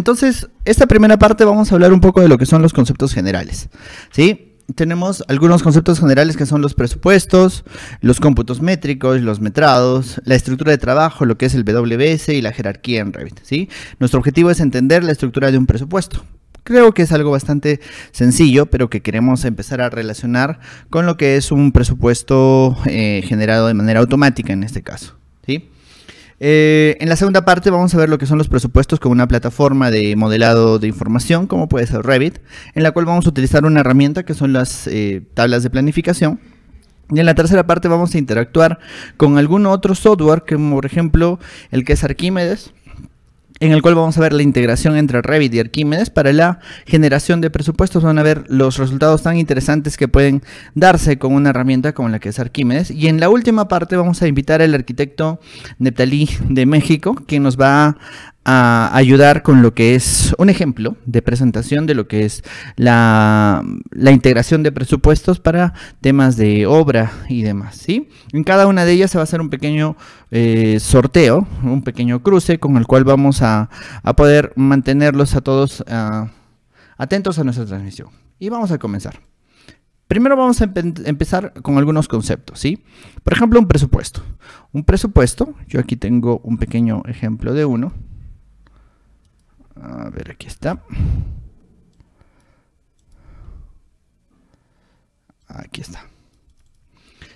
Entonces, esta primera parte vamos a hablar un poco de lo que son los conceptos generales. ¿Sí? Tenemos algunos conceptos generales que son los presupuestos, los cómputos métricos, los metrados, la estructura de trabajo, lo que es el BWS y la jerarquía en Revit. ¿sí? Nuestro objetivo es entender la estructura de un presupuesto. Creo que es algo bastante sencillo, pero que queremos empezar a relacionar con lo que es un presupuesto eh, generado de manera automática en este caso. Eh, en la segunda parte vamos a ver lo que son los presupuestos con una plataforma de modelado de información, como puede ser Revit, en la cual vamos a utilizar una herramienta que son las eh, tablas de planificación. Y en la tercera parte vamos a interactuar con algún otro software, como por ejemplo el que es Arquímedes, en el cual vamos a ver la integración entre Revit y Arquímedes. Para la generación de presupuestos van a ver los resultados tan interesantes que pueden darse con una herramienta como la que es Arquímedes. Y en la última parte vamos a invitar al arquitecto Neptalí de México, que nos va a ayudar con lo que es un ejemplo de presentación de lo que es la, integración de presupuestos para temas de obra y demás. En cada una de ellas se va a hacer un pequeño eh, sorteo, un pequeño cruce con el cual vamos a, poder mantenerlos a todos ah, atentos a nuestra transmisión. Y vamos a comenzar. Primero vamos a empezar con algunos conceptos, Por ejemplo, un presupuesto. Un presupuesto, yo aquí tengo un pequeño ejemplo de uno. A ver, aquí está. Aquí está.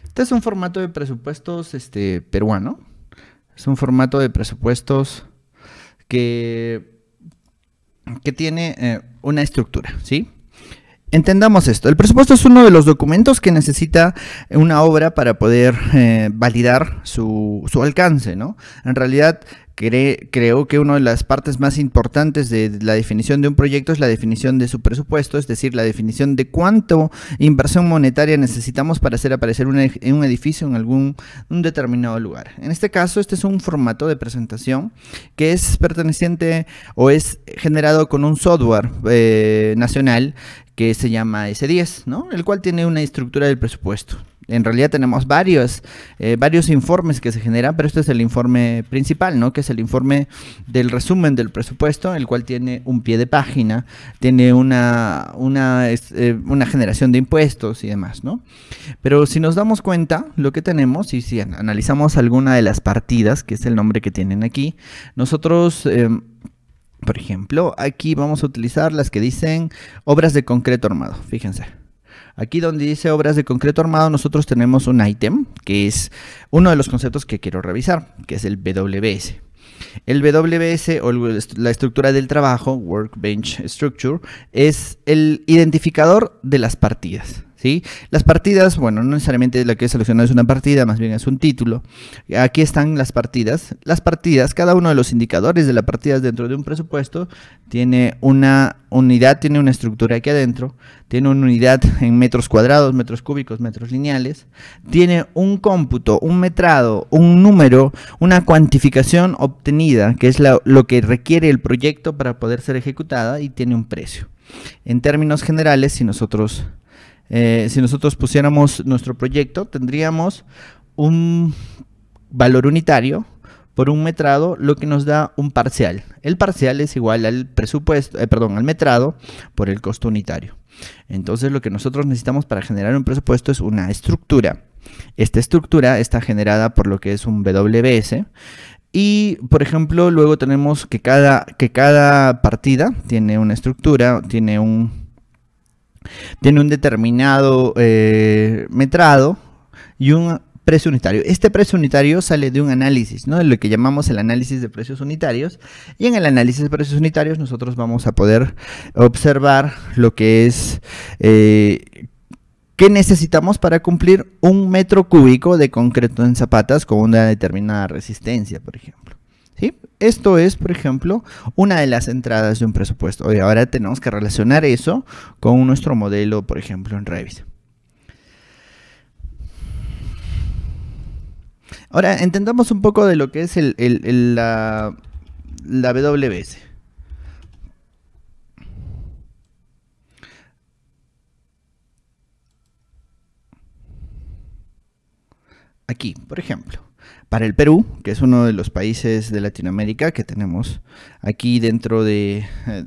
Este es un formato de presupuestos este, peruano. Es un formato de presupuestos que, que tiene eh, una estructura, ¿sí? Entendamos esto. El presupuesto es uno de los documentos que necesita una obra para poder eh, validar su, su, alcance, ¿no? En realidad, creo que una de las partes más importantes de la definición de un proyecto es la definición de su presupuesto, es decir, la definición de cuánto inversión monetaria necesitamos para hacer aparecer un, un edificio en algún un determinado lugar. En este caso, este es un formato de presentación que es perteneciente o es generado con un software eh, nacional que se llama S10, el cual tiene una estructura del presupuesto en realidad tenemos varios, eh, varios informes que se generan, pero este es el informe principal, ¿no? Que es el informe del resumen del presupuesto, el cual tiene un pie de página, tiene una, una, eh, una generación de impuestos y demás, ¿no? Pero si nos damos cuenta, lo que tenemos, y si analizamos alguna de las partidas, que es el nombre que tienen aquí, nosotros... Em, por ejemplo, aquí vamos a utilizar las que dicen obras de concreto armado. Fíjense. Aquí donde dice obras de concreto armado, nosotros tenemos un ítem que es uno de los conceptos que quiero revisar, que es el BWS. El BWS o la estructura del trabajo, Workbench Structure, es el identificador de las partidas. Las partidas, bueno, no necesariamente la que he seleccionado es una partida, más bien es un título. Aquí están las partidas. Las partidas, cada uno de los indicadores de las partidas dentro de un presupuesto tiene una unidad, tiene una estructura aquí adentro, tiene una unidad en metros cuadrados, metros cúbicos, metros lineales, tiene un cómputo, un metrado, un número, una cuantificación obtenida, que es lo que requiere el proyecto para poder ser ejecutada y tiene un precio. En términos generales, si nosotros eh, si nosotros pusiéramos nuestro proyecto, tendríamos un valor unitario por un metrado, lo que nos da un parcial. El parcial es igual al presupuesto, eh, perdón, al metrado por el costo unitario. Entonces, lo que nosotros necesitamos para generar un presupuesto es una estructura. Esta estructura está generada por lo que es un WBS. Y, por ejemplo, luego tenemos que cada, que cada partida tiene una estructura, tiene un tiene un determinado eh, metrado y un precio unitario. Este precio unitario sale de un análisis, ¿no? De lo que llamamos el análisis de precios unitarios. Y en el análisis de precios unitarios nosotros vamos a poder observar lo que es... Eh, ¿Qué necesitamos para cumplir un metro cúbico de concreto en zapatas con una determinada resistencia, por ejemplo? Esto es, por ejemplo, una de las entradas de un presupuesto. Y ahora tenemos que relacionar eso con nuestro modelo, por ejemplo, en Revit. Ahora, entendamos un poco de lo que es la, la Aquí, por ejemplo para el Perú, que es uno de los países de Latinoamérica que tenemos aquí dentro de, eh,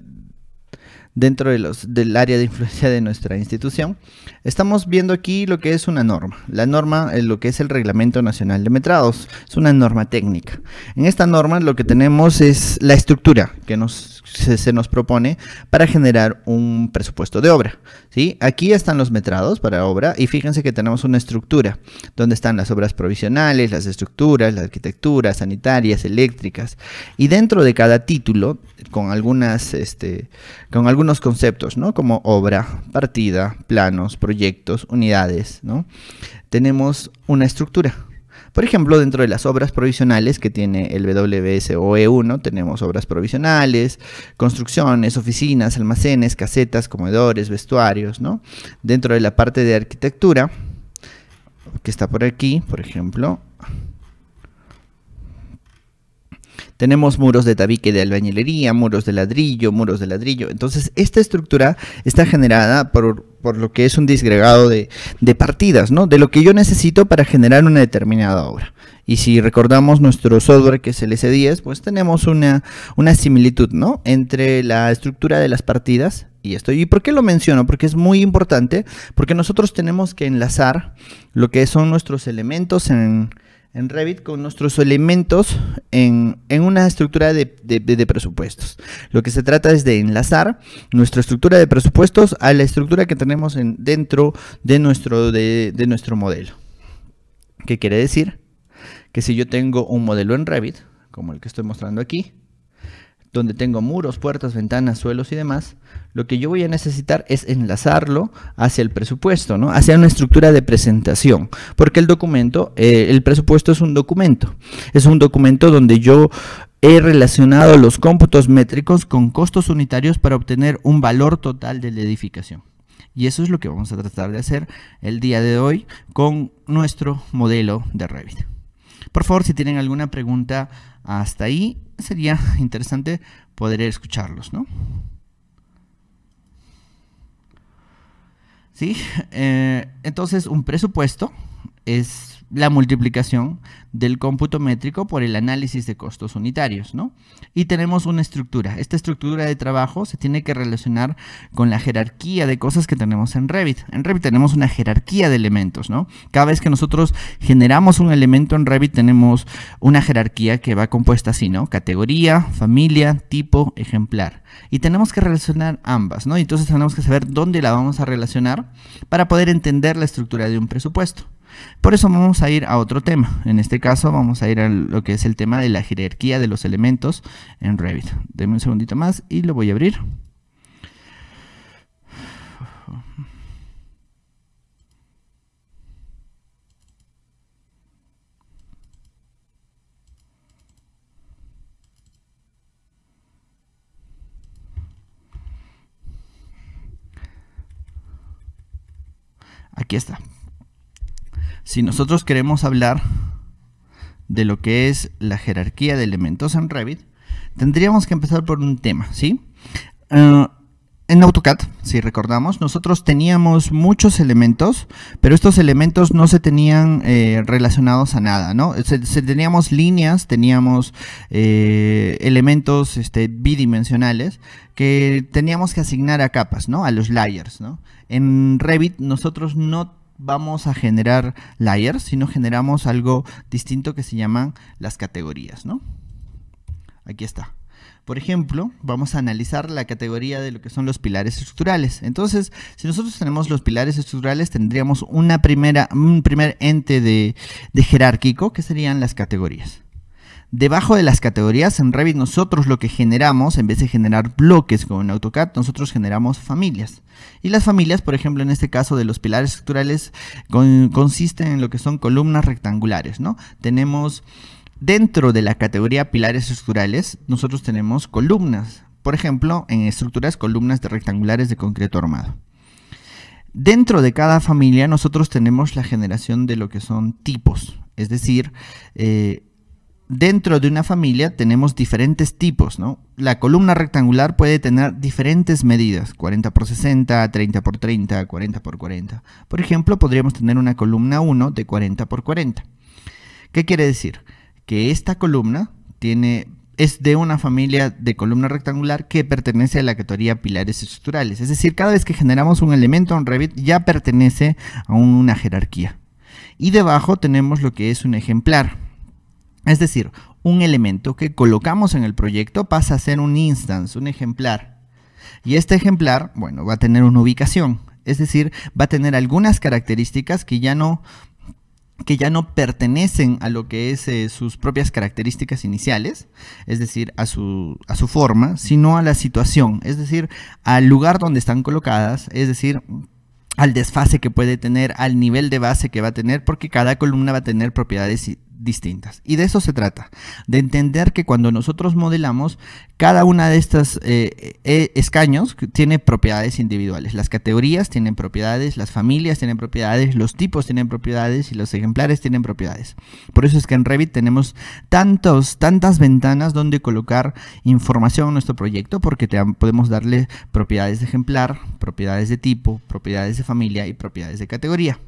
dentro de los, del área de influencia de nuestra institución, estamos viendo aquí lo que es una norma. La norma, es lo que es el Reglamento Nacional de Metrados, es una norma técnica. En esta norma lo que tenemos es la estructura que nos, se, nos propone para generar un presupuesto de obra. ¿sí? Aquí están los metrados para obra y fíjense que tenemos una estructura donde están las obras provisionales, las estructuras, la arquitectura, sanitarias, eléctricas. Y dentro de cada título, con algunas, este, con algunas conceptos, ¿no? Como obra, partida, planos, proyectos, unidades, ¿no? Tenemos una estructura. Por ejemplo, dentro de las obras provisionales que tiene el WSOE1, tenemos obras provisionales, construcciones, oficinas, almacenes, casetas, comedores, vestuarios, ¿no? Dentro de la parte de arquitectura, que está por aquí, por ejemplo, Tenemos muros de tabique de albañilería, muros de ladrillo, muros de ladrillo. Entonces, esta estructura está generada por, lo que es un disgregado de, de partidas, ¿no? De lo que yo necesito para generar una determinada obra. Y si recordamos nuestro software que es el S10, pues tenemos una, una similitud, ¿no? Entre la estructura de las partidas y esto. ¿Y por qué lo menciono? Porque es muy importante, porque nosotros tenemos que enlazar lo que son nuestros elementos en en Revit con nuestros elementos en, una estructura de, presupuestos. Lo que se trata es de enlazar nuestra estructura de presupuestos a la estructura que tenemos en, dentro de nuestro, de, de nuestro modelo. ¿Qué quiere decir? Que si yo tengo un modelo en Revit, como el que estoy mostrando aquí, donde tengo muros, puertas, ventanas, suelos y demás, lo que yo voy a necesitar es enlazarlo hacia el presupuesto, ¿no? hacia una estructura de presentación, porque el documento, eh, el presupuesto es un documento, es un documento donde yo he relacionado los cómputos métricos con costos unitarios para obtener un valor total de la edificación. Y eso es lo que vamos a tratar de hacer el día de hoy con nuestro modelo de Revit. Por favor, si tienen alguna pregunta hasta ahí sería interesante poder escucharlos, ¿no? ¿Sí? Eh, entonces, un presupuesto es la multiplicación del cómputo métrico por el análisis de costos unitarios, ¿no? Y tenemos una estructura. Esta estructura de trabajo se tiene que relacionar con la jerarquía de cosas que tenemos en Revit. En Revit tenemos una jerarquía de elementos, ¿no? Cada vez que nosotros generamos un elemento en Revit tenemos una jerarquía que va compuesta así, ¿no? Categoría, familia, tipo, ejemplar. Y tenemos que relacionar ambas, ¿no? Entonces tenemos que saber dónde la vamos a relacionar para poder entender la estructura de un presupuesto. Por eso vamos a ir a otro tema. En este caso vamos a ir a lo que es el tema de la jerarquía de los elementos en Revit. Deme un segundito más y lo voy a abrir. Aquí está, si nosotros queremos hablar de lo que es la jerarquía de elementos en Revit, tendríamos que empezar por un tema, ¿sí? Eh, en AutoCAD, si recordamos, nosotros teníamos muchos elementos, pero estos elementos no se tenían eh, relacionados a nada, ¿no? teníamos líneas, teníamos eh, elementos este, bidimensionales que teníamos que asignar a capas, ¿no? A los layers, ¿no? En Revit nosotros no vamos a generar layers, sino generamos algo distinto que se llaman las categorías, ¿no? Aquí está. Por ejemplo, vamos a analizar la categoría de lo que son los pilares estructurales. Entonces, si nosotros tenemos los pilares estructurales, tendríamos una primera, un primer ente de, de jerárquico, que serían las categorías. Debajo de las categorías en Revit nosotros lo que generamos, en vez de generar bloques como en AutoCAD, nosotros generamos familias. Y las familias, por ejemplo, en este caso de los pilares estructurales, consisten en lo que son columnas rectangulares, ¿no? Tenemos dentro de la categoría pilares estructurales, nosotros tenemos columnas. Por ejemplo, en estructuras, columnas de rectangulares de concreto armado. Dentro de cada familia nosotros tenemos la generación de lo que son tipos, es decir, eh, dentro de una familia tenemos diferentes tipos, La columna rectangular puede tener diferentes medidas, 40 por 60, 30 por 30, 40 por 40. Por ejemplo, podríamos tener una columna 1 de 40 por 40. ¿Qué quiere decir? Que esta columna tiene es de una familia de columna rectangular que pertenece a la categoría pilares estructurales. Es decir, cada vez que generamos un elemento en Revit ya pertenece a una jerarquía. Y debajo tenemos lo que es un ejemplar, es decir, un elemento que colocamos en el proyecto pasa a ser un instance, un ejemplar. Y este ejemplar, bueno, va a tener una ubicación, es decir, va a tener algunas características que ya no que ya no pertenecen a lo que es eh, sus propias características iniciales, es decir, a su, a su forma, sino a la situación, es decir, al lugar donde están colocadas, es decir, al desfase que puede tener, al nivel de base que va a tener, porque cada columna va a tener propiedades distintas. Y de eso se trata, de entender que cuando nosotros modelamos, cada una de estas eh, eh, eh, escaños tiene propiedades individuales. Las categorías tienen propiedades, las familias tienen propiedades, los tipos tienen propiedades y los ejemplares tienen propiedades. Por eso es que en Revit tenemos tantos, tantas ventanas donde colocar información a nuestro proyecto porque podemos darle propiedades de ejemplar, propiedades de tipo, propiedades de familia y propiedades de categoría.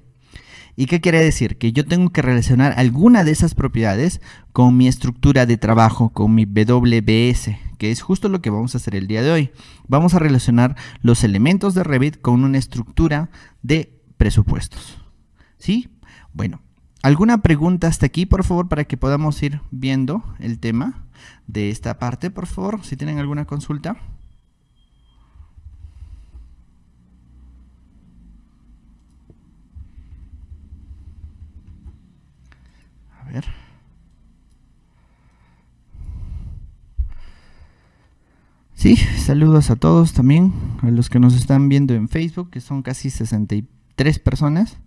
¿Y qué quiere decir? Que yo tengo que relacionar alguna de esas propiedades con mi estructura de trabajo, con mi WBS, que es justo lo que vamos a hacer el día de hoy. Vamos a relacionar los elementos de Revit con una estructura de presupuestos. ¿Sí? Bueno, ¿alguna pregunta hasta aquí, por favor, para que podamos ir viendo el tema de esta parte, por favor, si tienen alguna consulta? Sí, saludos a todos también, a los que nos están viendo en Facebook, que son casi 63 personas.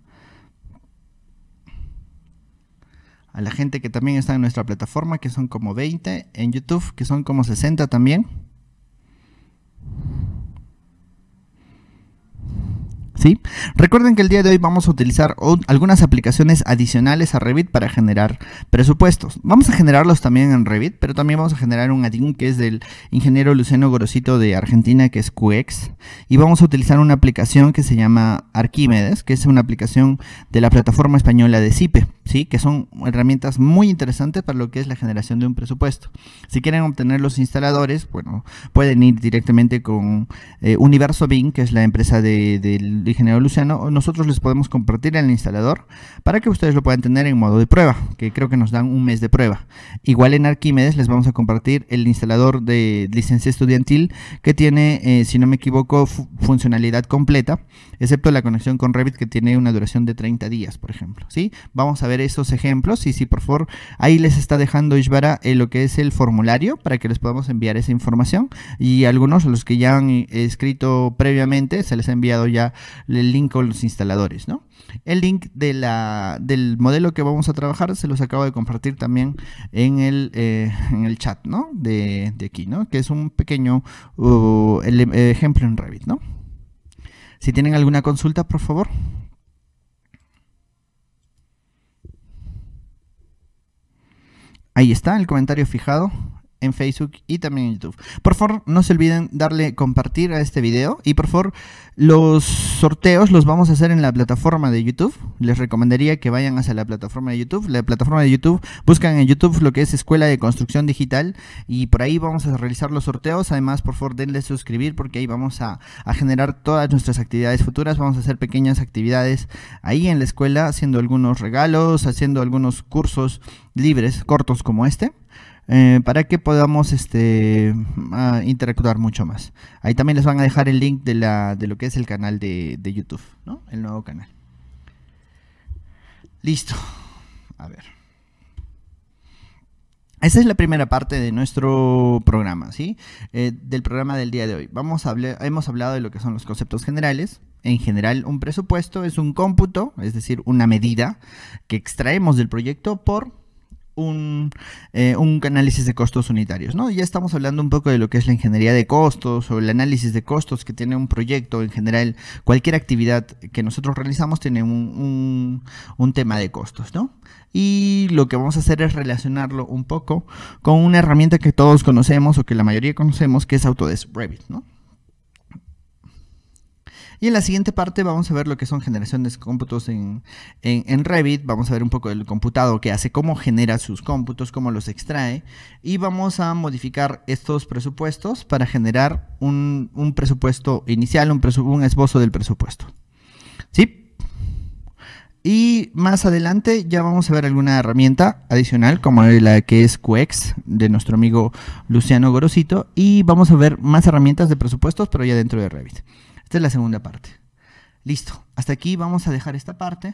A la gente que también está en nuestra plataforma, que son como 20, en YouTube, que son como 60 también. Recuerden que el día de hoy vamos a utilizar algunas aplicaciones adicionales a Revit para generar presupuestos. Vamos a generarlos también en Revit, pero también vamos a generar un add que es del ingeniero Luciano Gorosito de Argentina, que es QEX, Y vamos a utilizar una aplicación que se llama Arquímedes, que es una aplicación de la plataforma española de CIPE, ¿sí? Que son herramientas muy interesantes para lo que es la generación de un presupuesto. Si quieren obtener los instaladores, bueno, pueden ir directamente con eh, Universo BIM, que es la empresa de ingeniero Luciano, nosotros les podemos compartir el instalador para que ustedes lo puedan tener en modo de prueba, que creo que nos dan un mes de prueba. Igual en Arquímedes les vamos a compartir el instalador de licencia estudiantil que tiene, eh, si no me equivoco, funcionalidad completa, excepto la conexión con Revit que tiene una duración de 30 días, por ejemplo. ¿sí? Vamos a ver esos ejemplos y si por favor ahí les está dejando Ishvara eh, lo que es el formulario para que les podamos enviar esa información y algunos, los que ya han eh, escrito previamente, se les ha enviado ya el link con los instaladores, ¿no? El link de la, del modelo que vamos a trabajar se los acabo de compartir también en el, eh, en el chat, ¿no? De, aquí, ¿no? Que es un pequeño uh, ejemplo en Revit, ¿no? Si tienen alguna consulta, por favor. Ahí está el comentario fijado en Facebook y también en YouTube. Por favor, no se olviden darle compartir a este video y por favor, los sorteos los vamos a hacer en la plataforma de YouTube. Les recomendaría que vayan hacia la plataforma de YouTube. La plataforma de YouTube, buscan en YouTube lo que es Escuela de Construcción Digital y por ahí vamos a realizar los sorteos. Además, por favor, denle suscribir porque ahí vamos a, a generar todas nuestras actividades futuras. Vamos a hacer pequeñas actividades ahí en la escuela, haciendo algunos regalos, haciendo algunos cursos libres, cortos como este. Eh, para que podamos este, ah, interactuar mucho más. Ahí también les van a dejar el link de, lo que es el canal de, YouTube, ¿no? El nuevo canal. Listo. A ver. Esa es la primera parte de nuestro programa, ¿sí? Eh, del programa del día de hoy. Vamos a hablar, hemos hablado de lo que son los conceptos generales. En general, un presupuesto es un cómputo, es decir, una medida que extraemos del proyecto por eh, un, análisis de costos unitarios. ¿no? Ya estamos hablando un poco de lo que es la ingeniería de costos o el análisis de costos que tiene un proyecto. En general, cualquier actividad que nosotros realizamos tiene un, un tema de costos. ¿no? Y lo que vamos a hacer es relacionarlo un poco con una herramienta que todos conocemos o que la mayoría conocemos, que es Autodesk Revit. ¿no? Y en la siguiente parte vamos a ver lo que son generaciones de cómputos en, en, Revit. Vamos a ver un poco el computado que hace, cómo genera sus cómputos, cómo los extrae. Y vamos a modificar estos presupuestos para generar un, presupuesto inicial, un, un esbozo del presupuesto. ¿Sí? Y más adelante ya vamos a ver alguna herramienta adicional como la que es QEx de nuestro amigo Luciano Gorosito y vamos a ver más herramientas de presupuestos pero ya dentro de Revit. Esta es la segunda parte. Listo, hasta aquí vamos a dejar esta parte.